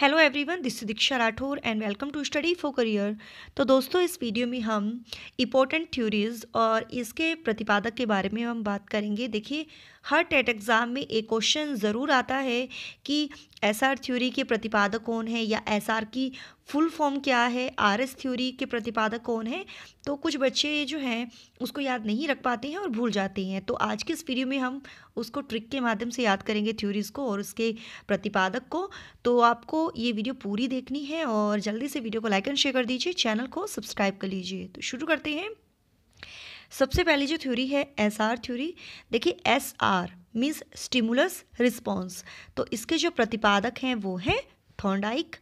Hello everyone this Diksha Rathore and welcome to study for career तो दोस्तों इस वीडियो में हम इम्पोर्टेंट थ्योरीज और इसके प्रतिपादक के बारे में हम बात करेंगे देखिए हर टेट एग्ज़ाम में एक क्वेश्चन ज़रूर आता है कि एस आर थ्योरी के प्रतिपादक कौन है या एस आर की फुल फॉर्म क्या है आर एस थ्योरी के प्रतिपादक कौन है तो कुछ बच्चे जो हैं उसको याद नहीं रख पाते हैं और भूल जाते हैं तो आज के इस वीडियो में हम उसको ट्रिक के माध्यम से याद करेंगे थ्योरीज़ को और उसके प्रतिपादक को तो आपको ये वीडियो पूरी देखनी है और जल्दी से वीडियो को लाइक एंड शेयर कर दीजिए चैनल को सब्सक्राइब कर लीजिए तो शुरू करते हैं सबसे पहली जो थ्योरी है एस आर थ्योरी देखिए S R means stimulus response तो इसके जो प्रतिपादक हैं वो हैं थॉन्डाइक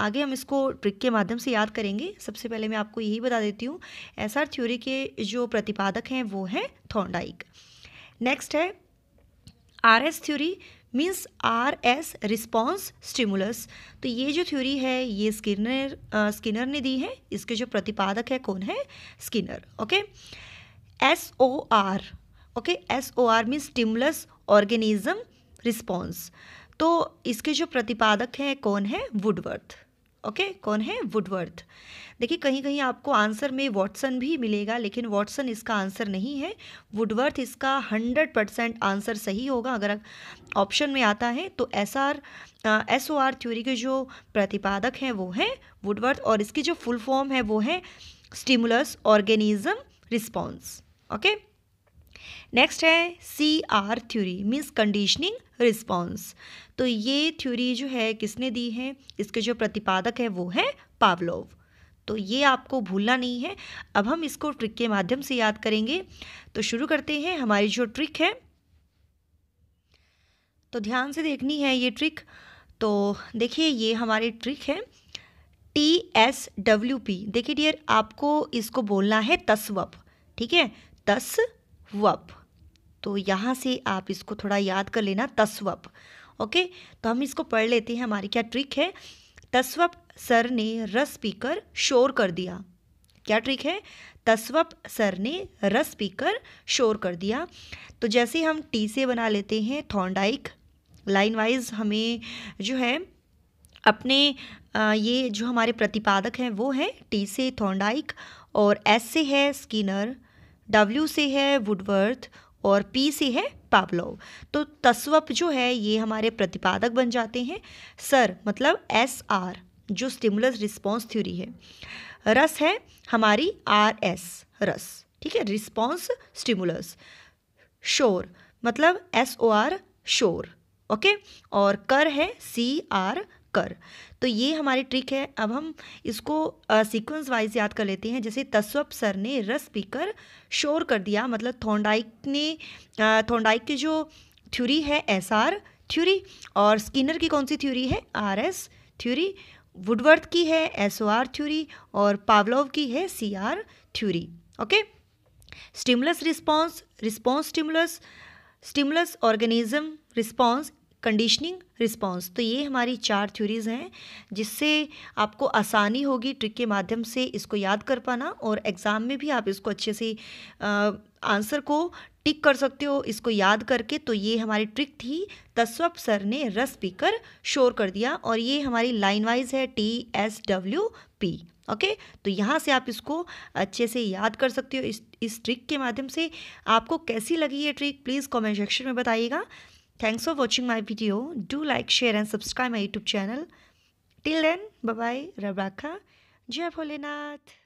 आगे हम इसको ट्रिक के माध्यम से याद करेंगे सबसे पहले मैं आपको यही बता देती हूँ एस आर थ्योरी के जो प्रतिपादक हैं वो हैं थॉन्डाइक नेक्स्ट है R S theory means R S response stimulus तो ये जो थ्योरी है ये स्किनर स्किनर ने दी है इसके जो प्रतिपादक है कौन है Skinner okay S O R okay S O R means stimulus organism response तो इसके जो प्रतिपादक हैं कौन है वुडवर्थ ओके okay, कौन है वुडवर्थ देखिए कहीं कहीं आपको आंसर में वॉटसन भी मिलेगा लेकिन वॉटसन इसका आंसर नहीं है वुडवर्थ इसका हंड्रेड परसेंट आंसर सही होगा अगर ऑप्शन में आता है तो S R S O R theory के जो प्रतिपादक हैं वो हैं वुडवर्थ और इसकी जो फुल फॉर्म है वो है stimulus organism response okay next है C R theory means conditioning response तो ये थ्योरी जो है किसने दी है इसके जो प्रतिपादक है वो है पावलोव तो ये आपको भूलना नहीं है अब हम इसको ट्रिक के माध्यम से याद करेंगे तो शुरू करते हैं हमारी जो ट्रिक है तो ध्यान से देखनी है ये ट्रिक तो देखिए ये हमारी ट्रिक है टी एस डब्ल्यू पी देखिए डियर आपको इसको बोलना है तस्वप ठीक है तस तस्वप तो यहाँ से आप इसको थोड़ा याद कर लेना तस्वप ओके तो हम इसको पढ़ लेते हैं हमारी क्या ट्रिक है तस्वप सर ने रस पीकर शोर कर दिया क्या ट्रिक है तस्वप सर ने रस पीकर शोर कर दिया तो जैसे हम टी से बना लेते हैं थॉन्डाइक लाइन वाइज हमें जो है अपने ये जो हमारे प्रतिपादक हैं वो हैं टी से थॉन्डाइक और एस से है स्किनर डब्ल्यू से है वुडवर्थ और पी से है पावलोव तो तस्वप जो है ये हमारे प्रतिपादक बन जाते हैं सर मतलब एस आर जो स्टिमुलस रिस्पॉन्स थ्योरी है रस है हमारी आर एस रस ठीक है रिस्पॉन्स स्टिमुलस शोर मतलब एस ओ आर शोर ओके और कर है सी आर कर तो ये हमारी ट्रिक है अब हम इसको सीक्वेंस वाइज याद कर लेते हैं जैसे तस्वप सर ने रस पीकर शोर कर दिया मतलब थोंडाइक ने थोंडाइक की जो थ्योरी है एस आर थ्योरी और स्किनर की कौन सी थ्योरी है आर एस थ्योरी वुडवर्थ की है एस ओ आर थ्योरी और पावलोव की है C R theory okay stimulus response response stimulus stimulus organism response conditioning response तो ये हमारी चार थ्योरीज़ हैं जिससे आपको आसानी होगी ट्रिक के माध्यम से इसको याद कर पाना और एग्ज़ाम में भी आप इसको अच्छे से आंसर को टिक कर सकते हो इसको याद करके तो ये हमारी ट्रिक थी तस्वप सर ने रस पीकर शोर कर दिया और ये हमारी लाइन वाइज है T S W P okay तो यहाँ से आप इसको अच्छे से याद कर सकते हो इस इस ट्रिक के माध्यम से आपको कैसी लगी ये ट्रिक प्लीज़ कमेंट सेक्शन में बताइएगा Thanks for watching my video. Do like, share and subscribe my YouTube channel. Till then, bye-bye. Rabaka. Jai Bholenath.